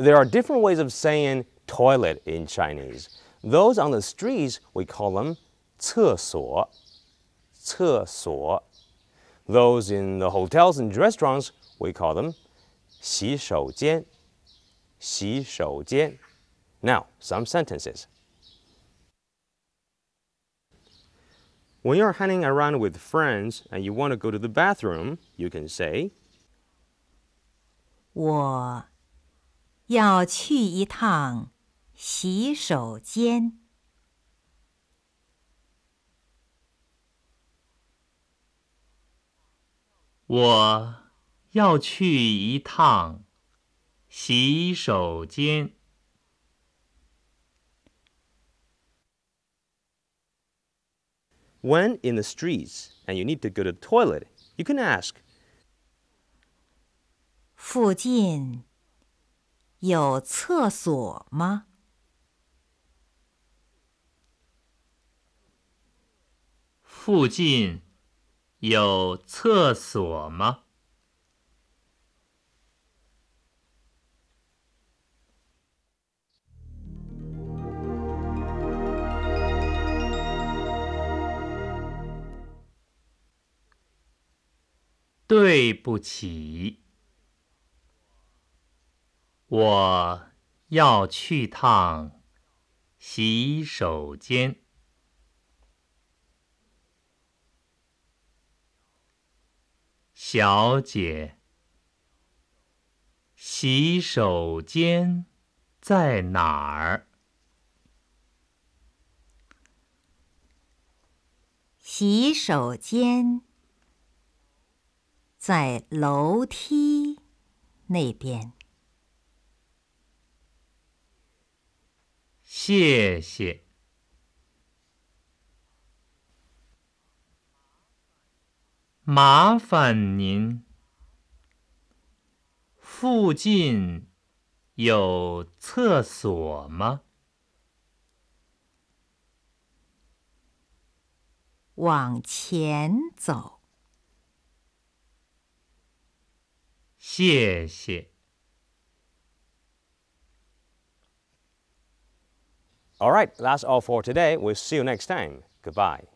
There are different ways of saying toilet in Chinese. Those on the streets, we call them 厕所,厕所. Those in the hotels and restaurants, we call them 洗手间,洗手间. Now, some sentences. When you're hanging around with friends and you want to go to the bathroom, you can say 我要去一趟洗手间。我要去一趟洗手间。When in the streets and you need to go to toilet, you can ask。附近。有厕所吗？附近有厕所吗？对不起。我要去趟洗手间，小姐，洗手间在哪儿？洗手间在楼梯那边。谢谢，麻烦您。附近有厕所吗？往前走。谢谢。All right, that's all for today. We'll see you next time. Goodbye.